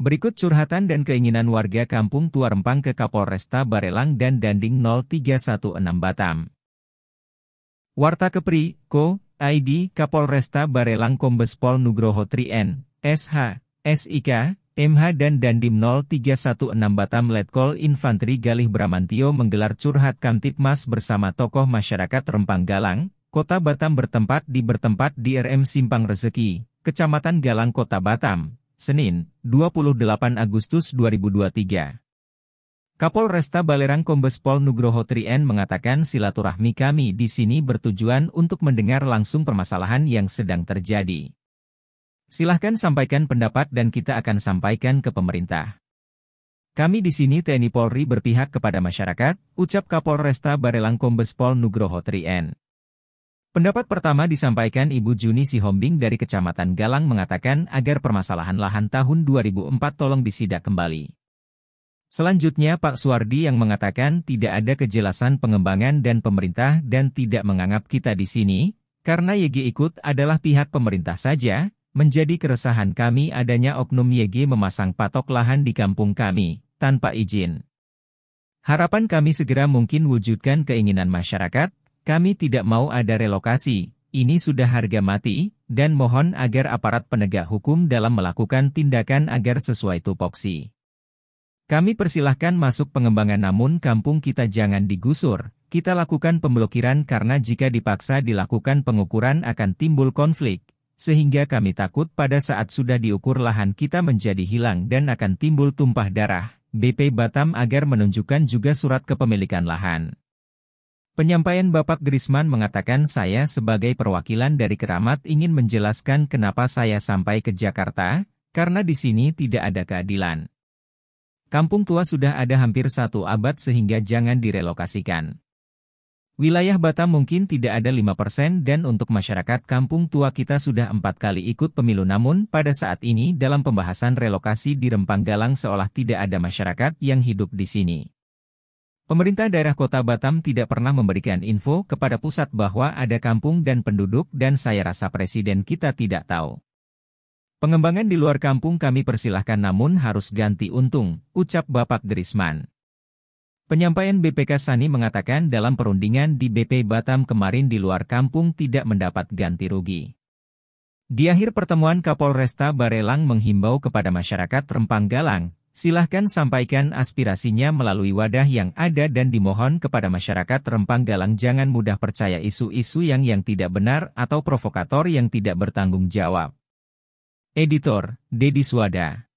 Berikut curhatan dan keinginan warga kampung Tua Rempang ke Kapolresta Barelang dan Danding 0316 Batam. Warta Kepri, Ko, ID Kapolresta Barelang Kombespol Nugroho Trien, SH, SIK, MH dan Dandim 0316 Batam Letkol Infanteri Galih Bramantio menggelar curhat Kamtipmas bersama tokoh masyarakat Rempang Galang, Kota Batam bertempat di bertempat di RM Simpang Rezeki, Kecamatan Galang Kota Batam. Senin, 28 Agustus 2023. Kapolresta Balerang Kombes Pol Nugroho Trien mengatakan silaturahmi kami di sini bertujuan untuk mendengar langsung permasalahan yang sedang terjadi. Silahkan sampaikan pendapat dan kita akan sampaikan ke pemerintah. Kami di sini TNI Polri berpihak kepada masyarakat, ucap Kapolresta Balerang Kombes Pol Nugroho Trien. Pendapat pertama disampaikan Ibu Juni Sihombing dari Kecamatan Galang mengatakan agar permasalahan lahan tahun 2004 tolong disidak kembali. Selanjutnya Pak Suwardi yang mengatakan tidak ada kejelasan pengembangan dan pemerintah dan tidak menganggap kita di sini, karena YG ikut adalah pihak pemerintah saja, menjadi keresahan kami adanya oknum YG memasang patok lahan di kampung kami, tanpa izin. Harapan kami segera mungkin wujudkan keinginan masyarakat, kami tidak mau ada relokasi, ini sudah harga mati, dan mohon agar aparat penegak hukum dalam melakukan tindakan agar sesuai tupoksi. Kami persilahkan masuk pengembangan namun kampung kita jangan digusur, kita lakukan pemblokiran karena jika dipaksa dilakukan pengukuran akan timbul konflik, sehingga kami takut pada saat sudah diukur lahan kita menjadi hilang dan akan timbul tumpah darah. BP Batam agar menunjukkan juga surat kepemilikan lahan. Penyampaian Bapak Grisman mengatakan saya sebagai perwakilan dari keramat ingin menjelaskan kenapa saya sampai ke Jakarta, karena di sini tidak ada keadilan. Kampung tua sudah ada hampir satu abad sehingga jangan direlokasikan. Wilayah Batam mungkin tidak ada 5% dan untuk masyarakat kampung tua kita sudah empat kali ikut pemilu namun pada saat ini dalam pembahasan relokasi di Rempang Galang seolah tidak ada masyarakat yang hidup di sini. Pemerintah daerah kota Batam tidak pernah memberikan info kepada pusat bahwa ada kampung dan penduduk dan saya rasa presiden kita tidak tahu. Pengembangan di luar kampung kami persilahkan namun harus ganti untung, ucap Bapak Gerisman. Penyampaian BPK Sani mengatakan dalam perundingan di BP Batam kemarin di luar kampung tidak mendapat ganti rugi. Di akhir pertemuan Kapolresta Barelang menghimbau kepada masyarakat Rempang Galang Silahkan sampaikan aspirasinya melalui wadah yang ada dan dimohon kepada masyarakat Rempang Galang jangan mudah percaya isu-isu yang yang tidak benar atau provokator yang tidak bertanggung jawab. Editor, Dedi Suwada